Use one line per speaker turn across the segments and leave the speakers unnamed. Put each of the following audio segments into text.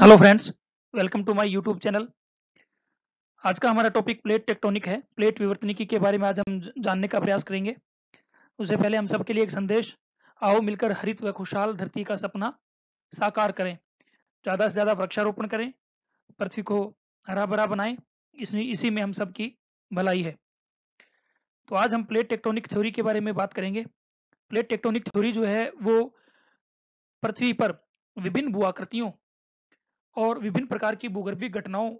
hello friends welcome to my YouTube channel आज का हमारा टॉपिक प्लेट टेक्टोनिक है प्लेट विवर्तनिकी के बारे में आज हम जानने का प्रयास करेंगे उससे पहले हम सबके लिए एक संदेश आओ मिलकर हरित व खुशहाल धरती का सपना साकार करें ज़्यादा से ज़्यादा वृक्षारोपण करें पृथ्वी को हरा भरा बनाएं इसमें इसी में हम सबकी भलाई है तो आज हम प्लेट टेक्टोनिक थ्योरी के बारे में बात करेंगे प्लेट टेक्टोनिक थ्योरी जो है वो पृथ्वी पर विभिन्न भूआकृतियों और विभिन्न प्रकार की भूगर्भीय घटनाओं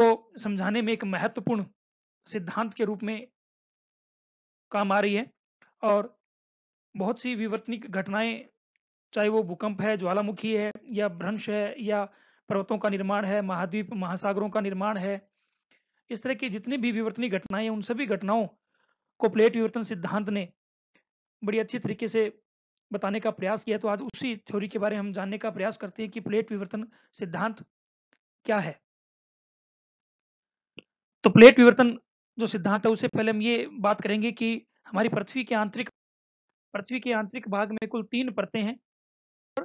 को समझाने में एक महत्वपूर्ण सिद्धांत के रूप में काम आ रही है और बहुत सी विवर्तनिक घटनाएं चाहे वो भूकंप है ज्वालामुखी है या भ्रंश है या पर्वतों का निर्माण है महाद्वीप महासागरों का निर्माण है इस तरह की जितनी भी विवर्तनी घटनाएं उन सभी घटनाओं को प्लेट विवर्तन सिद्धांत ने बड़ी अच्छी तरीके से बताने का प्रयास किया तो आज उसी थ्योरी के बारे में हम जानने का प्रयास करते हैं कि प्लेट विवर्तन सिद्धांत क्या है तो प्लेट विवर्तन जो सिद्धांत है उससे पहले हम ये बात करेंगे कि हमारी पृथ्वी के आंतरिक पृथ्वी के आंतरिक भाग में कुल तीन परतें हैं और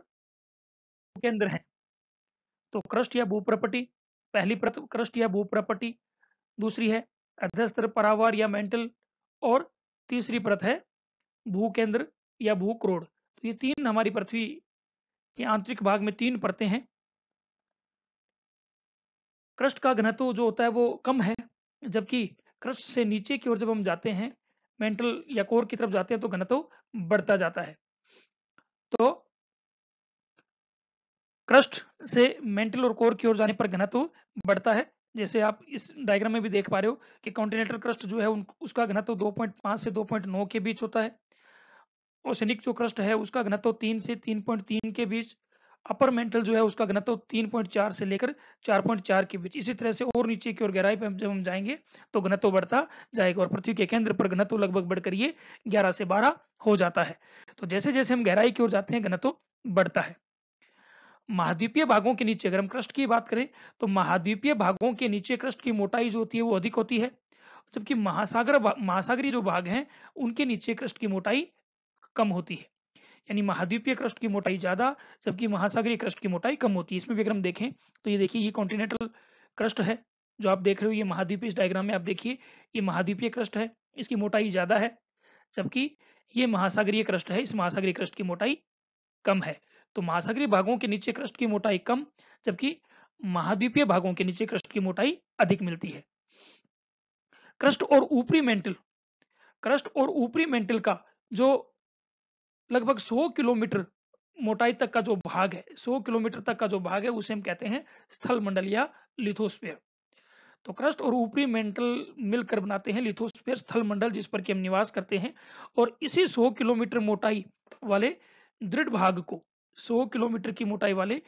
केंद्र हैं तो क्रस्ट या भूप्रपटी पहली परत कृष्ट या भूप्रपटी दूसरी है अधस्तर परावार या मेंटल और तीसरी परत है भूकेंद्र या भूक्रोड तो ये तीन हमारी पृथ्वी के आंतरिक भाग में तीन परतें हैं क्रस्ट का घनत्व जो होता है वो कम है जबकि क्रस्ट से नीचे की ओर जब हम जाते हैं मेंटल या कोर की तरफ जाते हैं तो घनत्व बढ़ता जाता है तो क्रस्ट से मेंटल और कोर की ओर जाने पर घनत्व बढ़ता है जैसे आप इस डायग्राम में भी देख पा रहे हो कि कॉन्टिनेंटल क्रस्ट जो है उसका घनत्व 2.5 से 2.9 के बीच होता है ओशनिक जो क्रस्ट है उसका घनत्व तीन से तीन पॉइंट तीन के बीच अपर मेंटल जो है उसका घनत्व तीन पॉइंट चार से लेकर चार पॉइंट चार के बीच इसी तरह से और नीचे की ओर गहराई पर जब हम जाएंगे तो घनत्व बढ़ता जाएगा और पृथ्वी के केंद्र पर घनत्व लगभग बढ़कर ये ग्यारह से बारह हो जाता है तो जैसे जैसे हम गहराई की ओर जाते हैं घनत्व बढ़ता है महाद्वीपीय भागों के नीचे अगर हम क्रस्ट की बात करें तो महाद्वीपीय भागों के नीचे क्रस्ट की मोटाई जो होती है वो अधिक होती है जबकि महासागर महासागरी जो भाग हैं उनके नीचे क्रस्ट की मोटाई कम होती है यानी महाद्वीपीय क्रस्ट की मोटाई ज्यादा जबकि महासागरीय क्रस्ट की मोटाई कम होती है इसमें भी अगर हम देखें तो ये देखिए ये कॉन्टिनेंटल क्रस्ट है जो आप देख रहे हो ये महाद्वीपीय इस डायग्राम में आप देखिए ये महाद्वीपीय क्रस्ट है इसकी मोटाई ज्यादा है जबकि ये महासागरीय क्रस्ट है इस महासागरीय क्रस्ट की मोटाई कम है तो महासागरीय भागों के नीचे क्रस्ट की मोटाई कम जबकि महाद्वीपीय भागों के नीचे क्रस्ट की मोटाई अधिक मिलती है क्रस्ट और ऊपरी मेंटल क्रस्ट और ऊपरी मेंटल का जो लगभग 100 किलोमीटर मोटाई तक का जो भाग है 100 किलोमीटर तक का जो भाग है उसे हम कहते हैं स्थल मंडल या लिथोस्फेयर तो क्रस्ट और ऊपरी मेंटल मिलकर बनाते हैं लिथोस्फेयर स्थल मंडल जिस पर कि हम निवास करते हैं और इसी 100 किलोमीटर मोटाई वाले दृढ़ भाग को 100 किलोमीटर की मोटाई वाले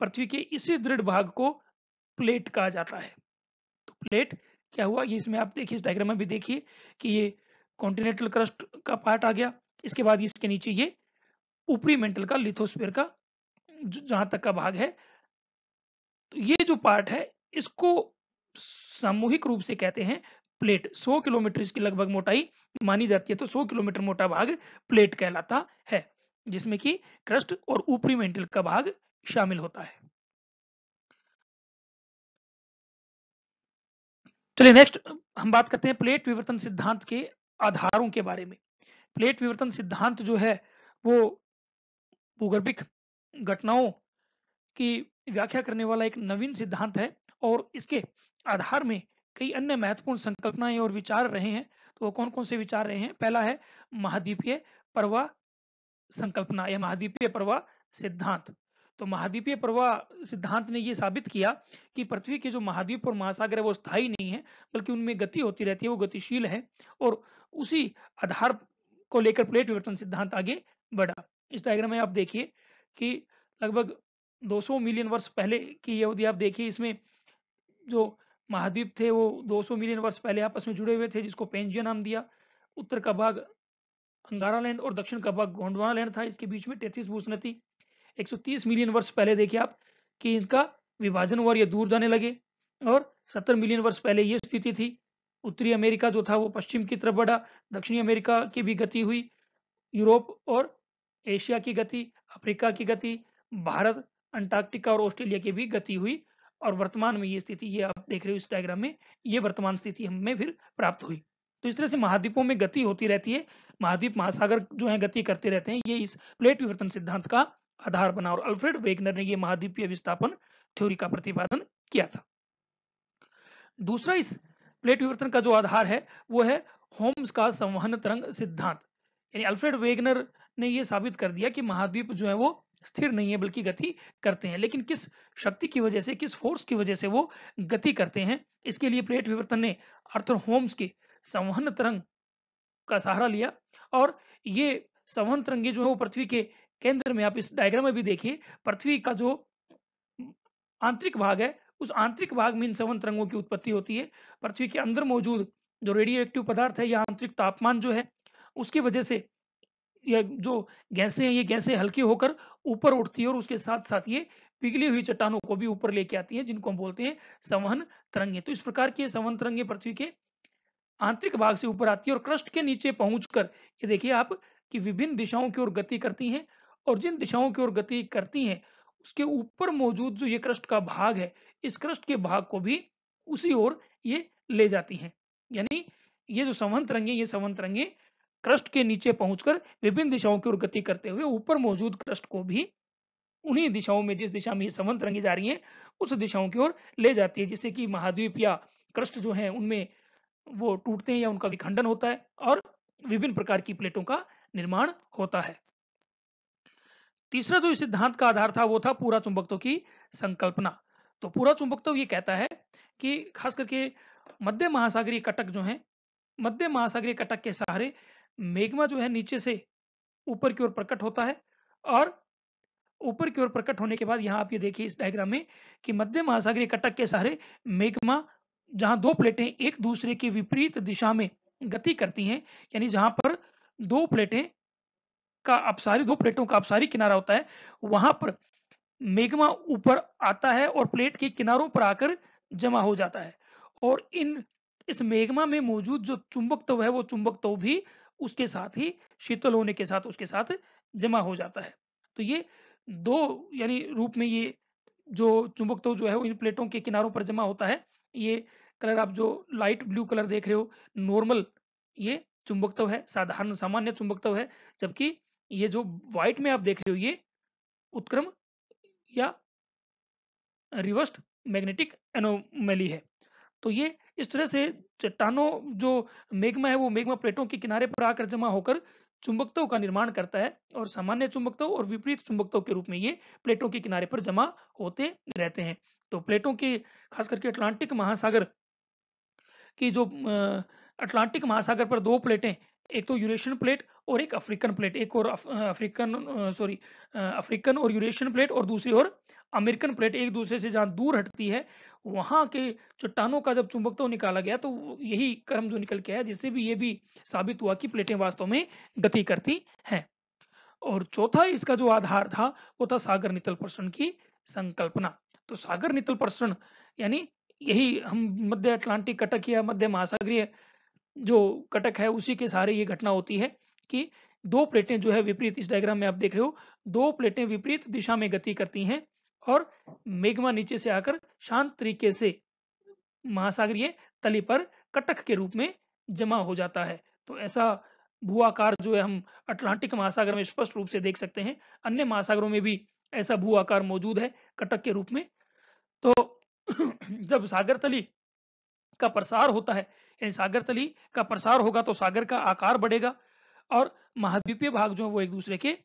पृथ्वी के इसी दृढ़ भाग को प्लेट कहा जाता है तो प्लेट क्या हुआ ये इसमें आप देखिए इस डायग्राम में भी देखिए कि ये कॉन्टिनेंटल क्रस्ट का पार्ट आ गया इसके बाद इसके नीचे ये ऊपरी मेंटल का लिथोस्फेयर का जहां तक का भाग है तो ये जो पार्ट है इसको सामूहिक रूप से कहते हैं प्लेट 100 किलोमीटर इसकी लगभग मोटाई मानी जाती है तो 100 किलोमीटर मोटा भाग प्लेट कहलाता है जिसमें कि क्रस्ट और ऊपरी मेंटल का भाग शामिल होता है चलिए नेक्स्ट हम बात करते हैं प्लेट विवर्तन सिद्धांत के आधारों के बारे में प्लेट विवर्तन सिद्धांत जो है वो भूगर्भिक घटनाओं की व्याख्या करने वाला एक नवीन सिद्धांत है और इसके आधार में कई अन्य महत्वपूर्ण संकल्पनाएं और विचार रहे हैं तो वो कौन कौन से विचार रहे हैं पहला है महाद्वीपीय प्रवाह संकल्पना या महाद्वीपीय प्रवाह सिद्धांत तो महाद्वीपीय प्रवाह सिद्धांत ने यह साबित किया कि पृथ्वी के जो महाद्वीप और महासागर है वो स्थायी नहीं है बल्कि उनमें गति होती रहती है वो गतिशील है और उसी आधार को लेकर प्लेट विवर्तन सिद्धांत आगे बढ़ा इस डायग्राम में आप देखिए कि लगभग 200 मिलियन वर्ष पहले की यदि आप देखिए इसमें जो महाद्वीप थे वो 200 मिलियन वर्ष पहले आपस में जुड़े हुए थे जिसको पेंजिया नाम दिया उत्तर का भाग अंगारा लैंड और दक्षिण का भाग गोंडवाना लैंड था इसके बीच में तैतीस भूषण थी एक मिलियन वर्ष पहले देखिए आप कि इनका विभाजन हुआ यह दूर जाने लगे और सत्तर मिलियन वर्ष पहले ये स्थिति थी उत्तरी अमेरिका जो था वो पश्चिम की तरफ बढ़ा दक्षिणी अमेरिका की भी गति हुई यूरोप और एशिया की गति अफ्रीका की गति भारत अंटार्कटिका और ऑस्ट्रेलिया की भी गति हुई और वर्तमान में ये स्थिति ये आप देख रहे हो इस डायग्राम में ये वर्तमान स्थिति हमें फिर प्राप्त हुई तो इस तरह से महाद्वीपों में गति होती रहती है महाद्वीप महासागर जो है गति करते रहते हैं ये इस प्लेट विवर्तन सिद्धांत का आधार बना और अल्फ्रेड वेगनर ने यह महाद्वीपीय विस्थापन थ्योरी का प्रतिपादन किया था दूसरा इस प्लेट विवर्तन का जो आधार है वो है होम्स का संवहन तरंग सिद्धांत यानी अल्फ्रेड वेगनर ने यह साबित कर दिया कि महाद्वीप जो है वो स्थिर नहीं है बल्कि गति करते हैं लेकिन किस शक्ति की वजह से किस फोर्स की वजह से वो गति करते हैं इसके लिए प्लेट विवर्तन ने आर्थर होम्स के संवहन तरंग का सहारा लिया और ये संवहन तरंगे जो है वो पृथ्वी के केंद्र में आप इस डायग्राम में भी देखिए पृथ्वी का जो आंतरिक भाग है उस आंतरिक भाग में इन सवन तरंगों की उत्पत्ति होती है पृथ्वी के अंदर मौजूद जो रेडियो एक्टिव पदार्थ है या आंतरिक तापमान जो है उसकी वजह से यह जो गैसें हैं ये गैसें हल्की होकर ऊपर उठती है और उसके साथ साथ ये पिघली हुई चट्टानों को भी ऊपर लेके आती है जिनको हम बोलते हैं संवहन तरंगे तो इस प्रकार की संवहन तरंगे पृथ्वी के आंतरिक भाग से ऊपर आती है और क्रस्ट के नीचे पहुंचकर ये देखिए आप कि विभिन्न दिशाओं की ओर गति करती हैं और जिन दिशाओं की ओर गति करती हैं उसके ऊपर मौजूद जो ये क्रस्ट का भाग है इस क्रस्ट के भाग को भी उसी ओर ये ले जाती हैं यानी ये जो संवंत रंगे ये संवंत रंगे क्रस्ट के नीचे पहुंचकर विभिन्न दिशाओं की ओर गति करते हुए ऊपर मौजूद क्रस्ट को भी उन्हीं दिशाओं में जिस दिशा में ये संवंत रंगी जा रही है उस दिशाओं की ओर ले जाती है जिससे कि महाद्वीप या क्रस्ट जो है उनमें वो टूटते हैं या उनका विखंडन होता है और विभिन्न प्रकार की प्लेटों का निर्माण होता है तीसरा जो सिद्धांत का आधार था वो था पूरा चुंबकत्व की संकल्पना तो पूरा चुंबकत्व तो ये कहता है कि खास करके मध्य महासागरीय कटक जो है मध्य महासागरीय कटक के सहारे मेघमा जो है नीचे से ऊपर की ओर प्रकट होता है और ऊपर की ओर प्रकट होने के बाद यहाँ आप ये देखिए इस डायग्राम में कि मध्य महासागरीय कटक के सहारे मेघमा जहां दो प्लेटें एक दूसरे के विपरीत दिशा में गति करती हैं यानी जहां पर दो प्लेटें का अपसारी दो प्लेटों का अपसारी किनारा होता है वहां पर मेघमा ऊपर आता है और प्लेट के किनारों पर आकर जमा हो जाता है और इन इस मेघमा में मौजूद जो चुंबक तव है वो चुंबक तव भी उसके साथ ही शीतल होने के साथ उसके साथ जमा हो जाता है तो ये दो यानी रूप में ये जो चुंबक तव जो है वो इन प्लेटों के किनारों पर जमा होता है ये कलर आप जो लाइट ब्लू कलर देख रहे हो नॉर्मल ये चुंबक तव है साधारण सामान्य चुंबक तव है जबकि ये जो व्हाइट में आप देख रहे हो ये उत्क्रम या रिवर्स्ड मैग्नेटिक एनोमेली है तो ये इस तरह से चट्टानों जो मेघमा है वो मेघमा प्लेटों के किनारे पर आकर जमा होकर चुंबकत्व का निर्माण करता है और सामान्य चुंबकत्व और विपरीत चुंबकत्व के रूप में ये प्लेटों के किनारे पर जमा होते रहते हैं तो प्लेटों के खास करके अटलांटिक महासागर की जो अटलांटिक महासागर पर दो प्लेटें एक तो यूरेशियन प्लेट और एक अफ्रीकन प्लेट एक और अफ्रीकन सॉरी अफ्रीकन और यूरेशियन प्लेट और दूसरी और अमेरिकन प्लेट एक दूसरे से जहाँ दूर हटती है वहाँ के चट्टानों का जब चुंबकत्व निकाला गया तो यही क्रम जो निकल के आया जिससे भी ये भी साबित हुआ कि प्लेटें वास्तव में गति करती हैं और चौथा इसका जो आधार था वो था सागर नितल प्रसरण की संकल्पना तो सागर नितल प्रसरण यानी यही हम मध्य अटलांटिक कटक या मध्य महासागरीय जो कटक है उसी के सहारे ये घटना होती है कि दो प्लेटें जो है विपरीत इस डायग्राम में आप देख रहे हो दो प्लेटें विपरीत दिशा में गति करती हैं और मेघमा नीचे से आकर शांत तरीके से महासागरीय तली पर कटक के रूप में जमा हो जाता है तो ऐसा भूआकार जो है हम अटलांटिक महासागर में स्पष्ट रूप से देख सकते हैं अन्य महासागरों में भी ऐसा भू आकार मौजूद है कटक के रूप में तो जब सागर तली का प्रसार होता है यानी सागर तली का प्रसार होगा तो सागर का आकार बढ़ेगा और महाद्वीपीय भाग जो है वो एक दूसरे के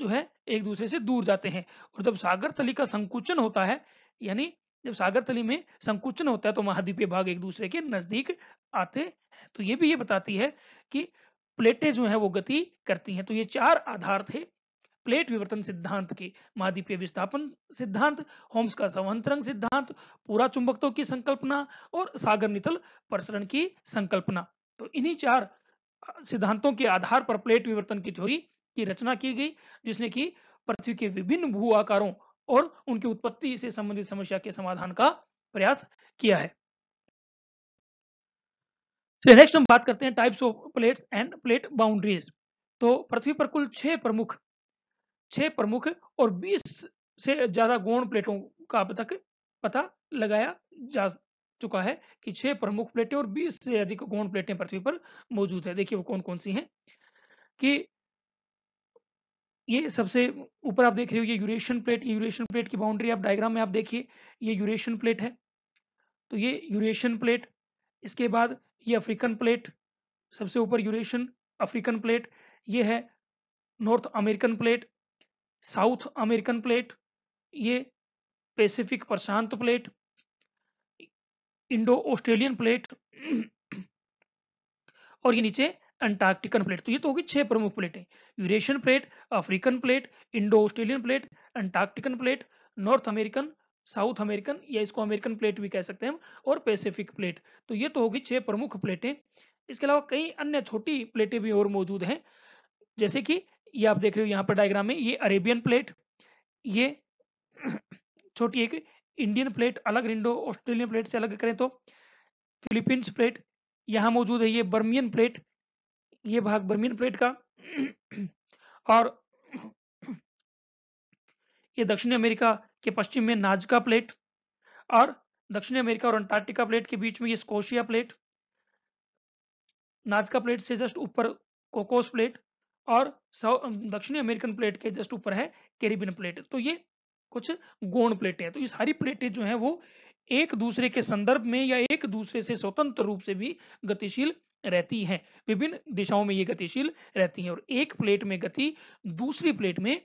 जो है एक दूसरे से दूर जाते हैं और जब सागर तली का संकुचन होता है यानी जब सागर तली में संकुचन होता है तो महाद्वीपीय भाग एक दूसरे के नजदीक आते हैं तो ये भी ये बताती है कि प्लेटें जो है वो गति करती हैं तो ये चार आधार थे प्लेट विवर्तन सिद्धांत के महाद्वीपीय विस्थापन सिद्धांत होम्स का संवंतरंग सिद्धांत पूरा चुंबकत्व की संकल्पना और सागर नितल प्रसरण की संकल्पना तो इन्हीं चार सिद्धांतों के आधार पर प्लेट विवर्तन की थ्योरी की रचना की गई जिसने की पृथ्वी के विभिन्न भू आकारों और उनकी उत्पत्ति से संबंधित समस्या के समाधान का प्रयास किया है नेक्स्ट तो हम बात करते हैं types of plates and plate boundaries तो पृथ्वी पर कुल छह प्रमुख छह प्रमुख और बीस से ज्यादा गौण प्लेटों का अब तक पता लगाया जा चुका है कि छह प्रमुख प्लेटें और बीस से अधिक गौण प्लेटें पृथ्वी पर मौजूद है देखिए वो कौन कौन सी हैं कि ये सबसे ऊपर आप देख रहे हो ये यूरेशियन प्लेट ये यूरेशियन प्लेट की बाउंड्री आप डायग्राम में आप देखिए ये यूरेशियन प्लेट है तो ये यूरेशियन प्लेट इसके बाद ये अफ्रीकन प्लेट सबसे ऊपर यूरेशियन अफ्रीकन प्लेट ये है North American plate South American plate ये पैसिफिक प्रशांत प्लेट इंडो ऑस्ट्रेलियन प्लेट और ये नीचे अंटार्कटिकन प्लेट तो ये तो होगी छह प्रमुख प्लेटें Eurasian plate African plate Indo Australian plate Antarctican plate North American South American या इसको अमेरिकन प्लेट भी कह सकते हैं और पैसिफिक प्लेट तो ये तो होगी छह प्रमुख प्लेटें इसके अलावा कई अन्य छोटी प्लेटें भी और मौजूद हैं जैसे कि ये आप देख रहे हो यहाँ पर डायग्राम में ये अरेबियन प्लेट ये छोटी एक इंडियन प्लेट अलग इंडो ऑस्ट्रेलियन प्लेट से अलग करें तो फिलीपींस प्लेट यहाँ मौजूद है ये बर्मियन प्लेट ये भाग बर्मियन प्लेट का और ये दक्षिण अमेरिका के पश्चिम में नाजका प्लेट और दक्षिण अमेरिका और अंटार्कटिका प्लेट के बीच में ये स्कोशिया प्लेट नाजका प्लेट से जस्ट ऊपर कोकोस प्लेट और दक्षिणी अमेरिकन प्लेट के जस्ट ऊपर है कैरिबियन प्लेट तो ये कुछ गोण प्लेटें हैं तो ये सारी प्लेटें जो हैं वो एक दूसरे के संदर्भ में या एक दूसरे से स्वतंत्र रूप से भी गतिशील रहती हैं विभिन्न दिशाओं में ये गतिशील रहती हैं और एक प्लेट में गति दूसरी प्लेट में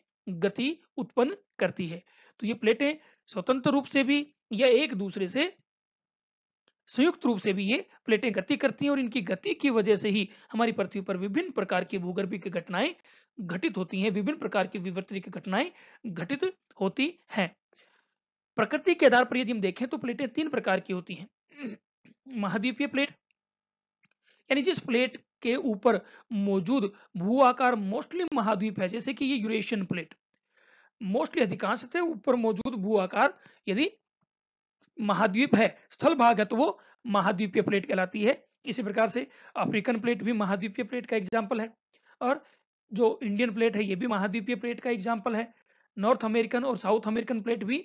गति उत्पन्न करती है तो ये प्लेटें स्वतंत्र रूप से भी या एक दूसरे से संयुक्त रूप से भी ये प्लेटें गति करती हैं और इनकी गति की वजह से ही हमारी पृथ्वी पर विभिन्न प्रकार की भूगर्भीय घटनाएं घटित होती हैं विभिन्न प्रकार की विवर्तनी की घटनाएं घटित होती हैं प्रकृति के आधार पर यदि हम देखें तो प्लेटें तीन प्रकार की होती हैं महाद्वीपीय प्लेट यानी जिस प्लेट के ऊपर मौजूद भू आकार मोस्टली महाद्वीप है जैसे कि ये यूरेशियन प्लेट मोस्टली अधिकांश ऊपर मौजूद भू आकार यदि महाद्वीप है स्थल भाग है तो वो महाद्वीपीय प्लेट कहलाती है इसी प्रकार से अफ्रीकन प्लेट भी महाद्वीपीय प्लेट का एग्जाम्पल है और जो इंडियन प्लेट है ये भी महाद्वीपीय प्लेट का एग्जाम्पल है नॉर्थ अमेरिकन और साउथ अमेरिकन प्लेट भी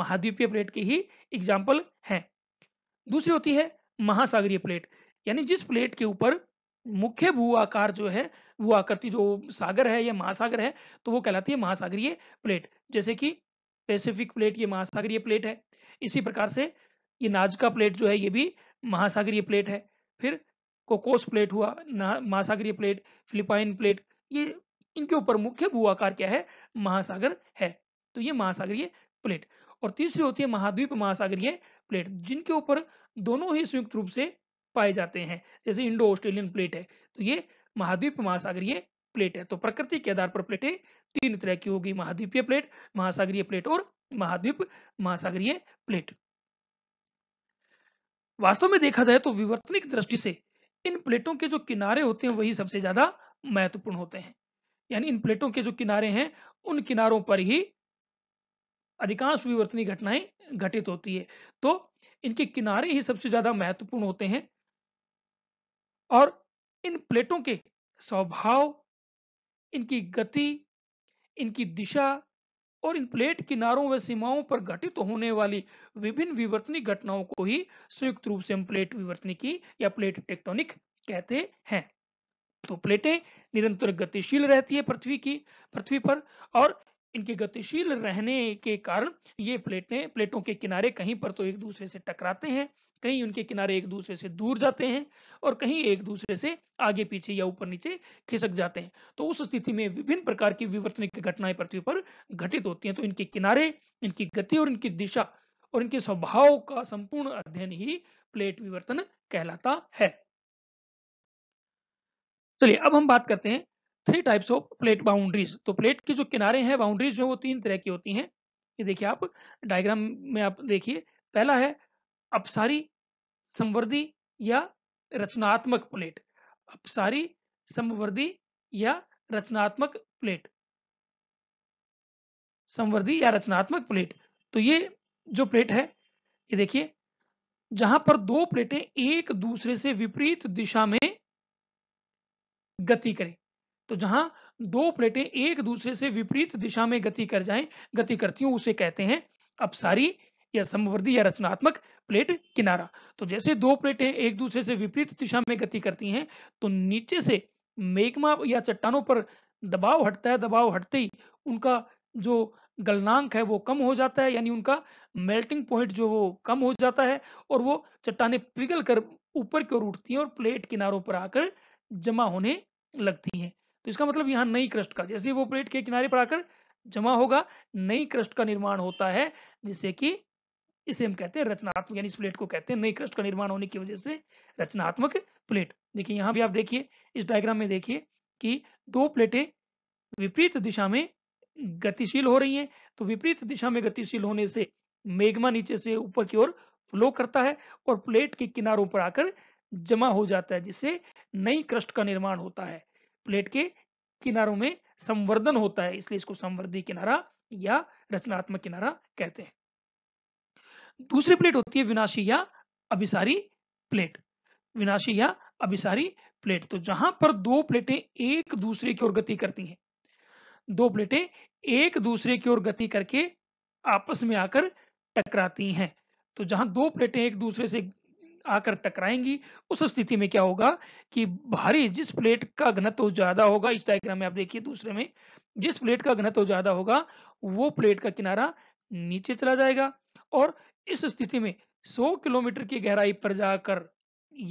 महाद्वीपीय प्लेट की ही एग्जाम्पल है दूसरी होती है महासागरीय प्लेट यानी जिस प्लेट के ऊपर मुख्य भू आकार जो है वो आकृति जो सागर है या महासागर है तो वो कहलाती है महासागरीय प्लेट जैसे कि पैसिफिक प्लेट ये महासागरीय प्लेट है इसी प्रकार से ये नाजका प्लेट जो है ये भी महासागरीय प्लेट है फिर कोकोस प्लेट हुआ महासागरीय प्लेट फिलिपाइन प्लेट ये इनके ऊपर मुख्य भू आकार क्या है महासागर है तो ये महासागरीय प्लेट और तीसरी होती है महाद्वीप महासागरीय प्लेट जिनके ऊपर दोनों ही संयुक्त रूप से पाए जाते हैं जैसे इंडो ऑस्ट्रेलियन प्लेट है तो ये महाद्वीप महासागरीय प्लेट है तो प्रकृति के आधार पर प्लेटें तीन तरह की होगी महाद्वीपीय प्लेट महासागरीय प्लेट और महाद्वीप महासागरीय प्लेट वास्तव में देखा जाए तो विवर्तनिक दृष्टि से इन प्लेटों के जो किनारे होते हैं वही सबसे ज्यादा महत्वपूर्ण होते हैं यानी इन प्लेटों के जो किनारे हैं उन किनारों पर ही अधिकांश विवर्तनी घटनाएं घटित होती है तो इनके किनारे ही सबसे ज्यादा महत्वपूर्ण होते हैं और इन प्लेटों के स्वभाव इनकी गति इनकी दिशा और इन प्लेट किनारों व सीमाओं पर घटित होने वाली विभिन्न विवर्तनी घटनाओं को ही संयुक्त रूप से हम प्लेट की या प्लेट टेक्टोनिक कहते हैं तो प्लेटें निरंतर गतिशील रहती है पृथ्वी की पृथ्वी पर और इनके गतिशील रहने के कारण ये प्लेटें प्लेटों के किनारे कहीं पर तो एक दूसरे से टकराते हैं कहीं उनके किनारे एक दूसरे से दूर जाते हैं और कहीं एक दूसरे से आगे पीछे या ऊपर नीचे खिसक जाते हैं तो उस स्थिति में विभिन्न प्रकार की विवर्तनिक घटनाएं पृथ्वी पर घटित होती हैं तो इनके किनारे इनकी गति और इनकी दिशा और इनके स्वभाव का संपूर्ण अध्ययन ही प्लेट विवर्तन कहलाता है चलिए अब हम बात करते हैं three types of plate boundaries तो प्लेट के जो किनारे हैं बाउंड्रीज जो वो तीन तरह की होती हैं ये देखिए आप डायग्राम में आप देखिए पहला है अपसारी संवर्धी या रचनात्मक प्लेट अपसारी संवर्धी या रचनात्मक प्लेट संवर्धी या रचनात्मक प्लेट तो ये जो प्लेट है ये देखिए जहां पर दो प्लेटें एक दूसरे से विपरीत दिशा में गति करें तो जहां दो प्लेटें एक दूसरे से विपरीत दिशा में गति कर जाएं गति करती हूं उसे कहते हैं अपसारी या समवर्दी या रचनात्मक प्लेट किनारा तो जैसे दो प्लेटें एक दूसरे से विपरीत दिशा में गति करती हैं तो नीचे से मेघमा या चट्टानों पर दबाव हटता है दबाव हटते ही उनका जो गलनांक है वो कम हो जाता है यानी उनका मेल्टिंग पॉइंट जो वो कम हो जाता है और वो चट्टाने पिघल कर ऊपर की ओर उठती हैं और प्लेट किनारों पर आकर जमा होने लगती हैं तो इसका मतलब यहाँ नई क्रस्ट का जैसे वो प्लेट के किनारे पर आकर जमा होगा नई क्रस्ट का निर्माण होता है जिससे कि इसे हम कहते हैं रचनात्मक यानी इस प्लेट को कहते हैं नई क्रस्ट का निर्माण होने की वजह से रचनात्मक प्लेट देखिए यहाँ भी आप देखिए इस डायग्राम में देखिए कि दो प्लेटें विपरीत दिशा में गतिशील हो रही हैं तो विपरीत दिशा में गतिशील होने से मेघमा नीचे से ऊपर की ओर फ्लो करता है और प्लेट के किनारों पर आकर जमा हो जाता है जिससे नई क्रस्ट का निर्माण होता है प्लेट के किनारों में संवर्धन होता है इसलिए इसको संवर्धी किनारा या रचनात्मक किनारा कहते हैं दूसरी प्लेट होती है विनाशी या अभिसारी प्लेट विनाशी या अभिसारी प्लेट तो जहां पर दो प्लेटें एक दूसरे की ओर गति करती हैं दो प्लेटें एक दूसरे की ओर गति करके आपस में आकर टकराती हैं तो जहां दो प्लेटें एक दूसरे से आकर टकराएंगी उस स्थिति में क्या होगा कि भारी जिस प्लेट का घनत्व ज्यादा होगा इस डायग्राम में आप देखिए दूसरे में जिस प्लेट का घनत्व ज्यादा होगा वो प्लेट का किनारा नीचे चला जाएगा और इस स्थिति में 100 किलोमीटर की गहराई पर जाकर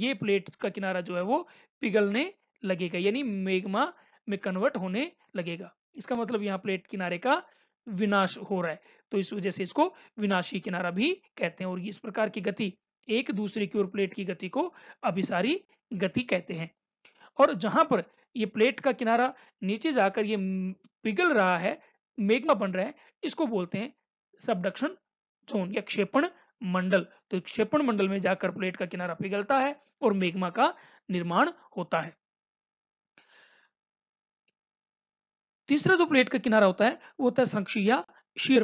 ये प्लेट का किनारा जो है वो पिघलने लगेगा यानी मेघमा में कन्वर्ट होने लगेगा इसका मतलब यहाँ प्लेट किनारे का विनाश हो रहा है तो इस वजह से इसको विनाशी किनारा भी कहते हैं और इस प्रकार की गति एक दूसरे की ओर प्लेट की गति को अभिसारी गति कहते हैं और जहां पर ये प्लेट का किनारा नीचे जाकर ये पिघल रहा है मेघमा बन रहा है इसको बोलते हैं सबडक्शन जोन तो या क्षेपण मंडल तो क्षेपण मंडल में जाकर प्लेट का किनारा पिघलता है और मेघमा का निर्माण होता है तीसरा जो प्लेट का किनारा होता है वो होता है संरक्षी या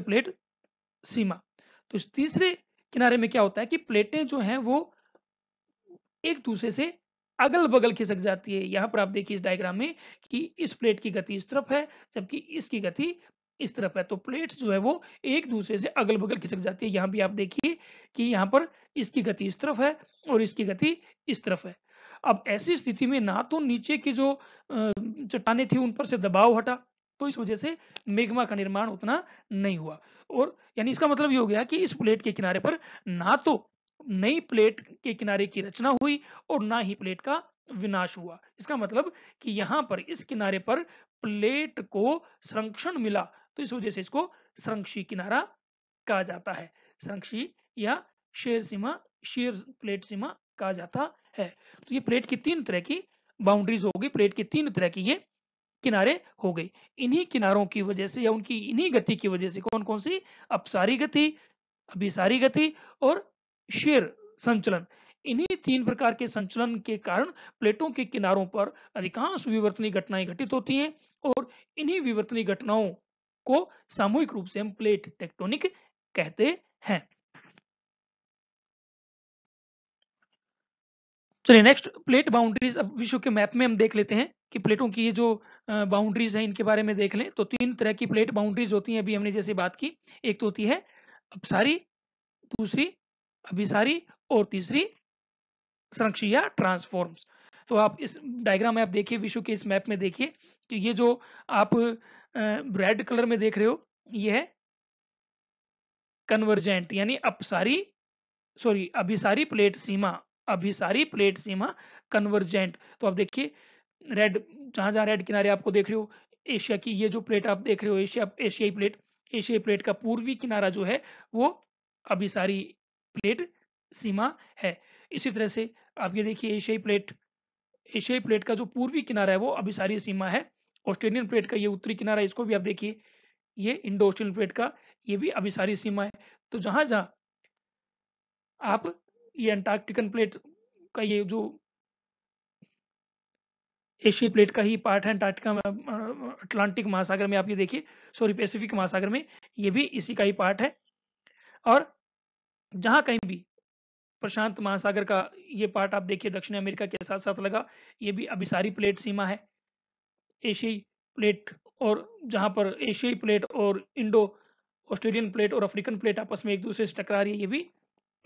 प्लेट सीमा तो इस तीसरे किनारे में क्या होता है कि प्लेटें जो हैं वो एक दूसरे से अगल बगल खिसक जाती है यहां पर आप देखिए इस डायग्राम में कि इस प्लेट की गति इस तरफ है जबकि इसकी गति इस तरफ है तो प्लेट्स जो है वो एक दूसरे से अगल बगल खिसक जाती है यहाँ भी आप देखिए कि यहाँ पर इसकी गति इस तरफ है और इसकी गति इस तरफ है अब ऐसी स्थिति में ना तो नीचे की जो चट्टाने थी उन पर से दबाव हटा तो इस वजह से मेघमा का निर्माण उतना नहीं हुआ और यानी इसका मतलब ये हो गया कि इस प्लेट के किनारे पर ना तो नई प्लेट के किनारे की रचना हुई और ना ही प्लेट का विनाश हुआ इसका मतलब कि यहां पर इस किनारे पर प्लेट को संरक्षण मिला तो इस वजह से इसको संरक्षी किनारा कहा जाता है संरक्षी या शेर सीमा शेर प्लेट सीमा कहा जाता है तो ये प्लेट की तीन तरह की बाउंड्रीज होगी प्लेट की तीन तरह की ये किनारे हो गई इन्हीं किनारों की वजह से या उनकी इन्हीं गति की वजह से कौन कौन सी अपसारी गति अभिसारी गति और शेर संचलन इन्हीं तीन प्रकार के संचलन के कारण प्लेटों के किनारों पर अधिकांश विवर्तनी घटनाएं घटित होती हैं और इन्हीं विवर्तनी घटनाओं को सामूहिक रूप से हम प्लेट टेक्टोनिक कहते हैं चलिए नेक्स्ट प्लेट बाउंड्रीज अब विश्व के मैप में हम देख लेते हैं कि प्लेटों की ये जो बाउंड्रीज हैं इनके बारे में देख लें तो तीन तरह की प्लेट बाउंड्रीज होती हैं अभी हमने जैसे बात की एक तो होती है अपसारी दूसरी अभिसारी और तीसरी संरक्षी ट्रांसफॉर्म्स तो आप इस डायग्राम में आप देखिए विश्व के इस मैप में देखिए कि ये जो आप रेड कलर में देख रहे हो ये है कन्वर्जेंट यानी अपसारी सॉरी अभिसारी प्लेट सीमा अभिसारी प्लेट सीमा कन्वर्जेंट तो आप देखिए रेड जहां जहां रेड किनारे आपको देख रहे हो एशिया की ये जो प्लेट आप देख रहे हो एशिया एशियाई प्लेट एशियाई प्लेट का पूर्वी किनारा जो है वो अभिसारी प्लेट सीमा है इसी तरह से आप ये देखिए एशियाई प्लेट एशियाई प्लेट का जो पूर्वी किनारा है वो अभिसारी सीमा है ऑस्ट्रेलियन प्लेट का ये उत्तरी किनारा इसको भी आप देखिए ये इंडो ऑस्ट्रेलियन प्लेट का ये भी अभिसारी सीमा है तो जहां जहां आप ये अंटार्कटिकन प्लेट का ये जो एशियन प्लेट का ही पार्ट है अंटार्कटिका अटलांटिक महासागर में आप ये देखिए सॉरी पैसिफिक महासागर में ये भी इसी का ही पार्ट है और जहां कहीं भी प्रशांत महासागर का ये पार्ट आप देखिए दक्षिण अमेरिका के साथ साथ लगा ये भी अभिसारी प्लेट सीमा है एशियाई प्लेट और जहाँ पर एशियाई प्लेट और इंडो ऑस्ट्रेलियन प्लेट और अफ्रीकन प्लेट आपस में एक दूसरे से टकरा रही है ये भी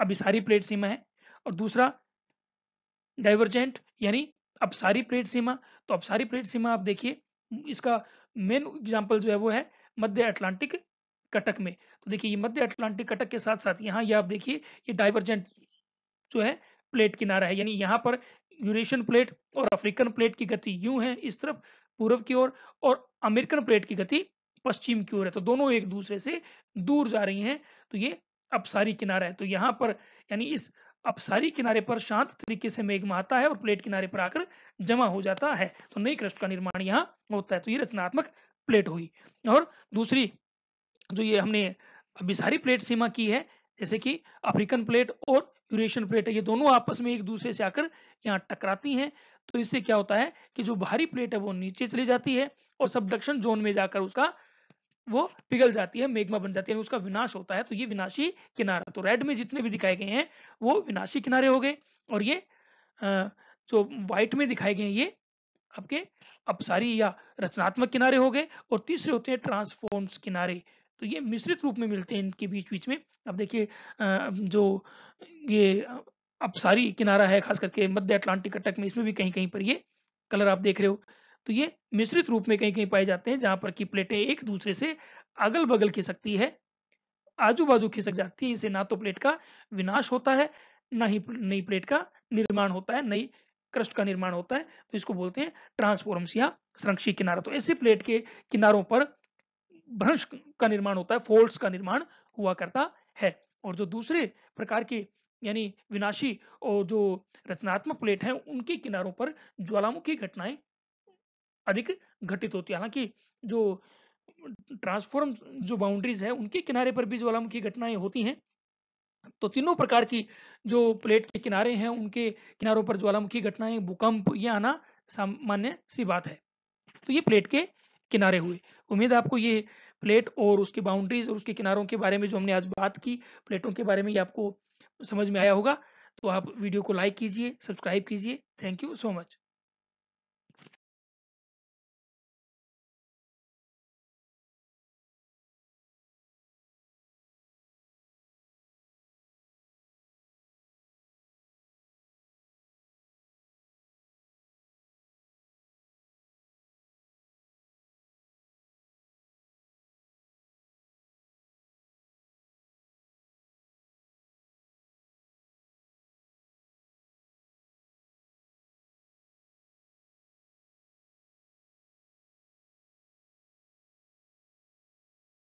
अभी सारी प्लेट सीमा है और दूसरा डाइवर्जेंट यानी अब सारी प्लेट सीमा तो अब सारी प्लेट सीमा आप देखिए इसका मेन एग्जाम्पल जो है वो है मध्य अटलांटिक कटक में तो देखिए ये मध्य अटलांटिक कटक के साथ साथ यहाँ ये आप देखिए ये डाइवर्जेंट जो है प्लेट किनारा है यानी यहाँ पर यूरेशियन प्लेट और अफ्रीकन प्लेट की गति यूं है इस तरफ पूर्व की ओर और, और अमेरिकन प्लेट की गति पश्चिम की ओर है तो दोनों एक दूसरे से दूर जा रही हैं तो ये अपसारी किनारा है तो यहाँ पर यानी इस अपसारी किनारे पर शांत तरीके से मेघ आता है और प्लेट किनारे पर आकर जमा हो जाता है तो नई क्रष्ट का निर्माण यहाँ होता है तो ये रचनात्मक प्लेट हुई और दूसरी जो ये हमने अभिसारी प्लेट सीमा की है जैसे कि अफ्रीकन प्लेट और यूरेशियन प्लेट है ये दोनों आपस में एक दूसरे से आकर यहाँ टकराती हैं तो इससे क्या होता है कि जो बाहरी प्लेट है वो नीचे चली जाती है और सबडक्शन जोन में जाकर उसका वो पिघल जाती है मेघमा बन जाती है उसका विनाश होता है तो ये विनाशी किनारा तो रेड में जितने भी दिखाए गए हैं वो विनाशी किनारे हो गए और ये जो व्हाइट में दिखाए गए हैं ये आपके अपसारी या रचनात्मक किनारे हो गए और तीसरे होते हैं ट्रांसफॉर्म्स किनारे तो ये मिश्रित रूप में मिलते हैं इनके बीच बीच में अब देखिए जो ये अब सारी किनारा है खास करके मध्य अटलांटिक कटक में इसमें भी कहीं कहीं पर ये कलर आप देख रहे हो तो ये मिश्रित रूप में कहीं कहीं पाए जाते हैं जहां पर की प्लेटें एक दूसरे से अगल बगल खिसक सकती है आजू बाजू खिसक जाती है इसे ना तो प्लेट का विनाश होता है ना ही नई प्लेट का निर्माण होता है नई क्रस्ट का निर्माण होता है तो इसको बोलते हैं ट्रांसफोरम्स या संरक्षी किनारा तो ऐसे प्लेट के किनारों पर भ्रंश का निर्माण होता है फोल्ड्स का निर्माण हुआ करता है और जो दूसरे प्रकार के यानी विनाशी और जो रचनात्मक प्लेट है उनके किनारों पर ज्वालामुखी घटनाएं अधिक घटित होती है हालांकि जो ट्रांसफॉर्म जो बाउंड्रीज है उनके किनारे पर भी ज्वालामुखी घटनाएं होती हैं तो तीनों प्रकार की जो प्लेट के किनारे हैं उनके किनारों पर ज्वालामुखी घटनाएं भूकंप ये आना सामान्य सी बात है तो ये प्लेट के किनारे हुए उम्मीद आपको ये प्लेट और उसकी बाउंड्रीज और उसके किनारों के बारे में जो हमने आज बात की प्लेटों के बारे में ये आपको समझ में आया होगा तो आप वीडियो को लाइक कीजिए सब्सक्राइब कीजिए थैंक यू सो मच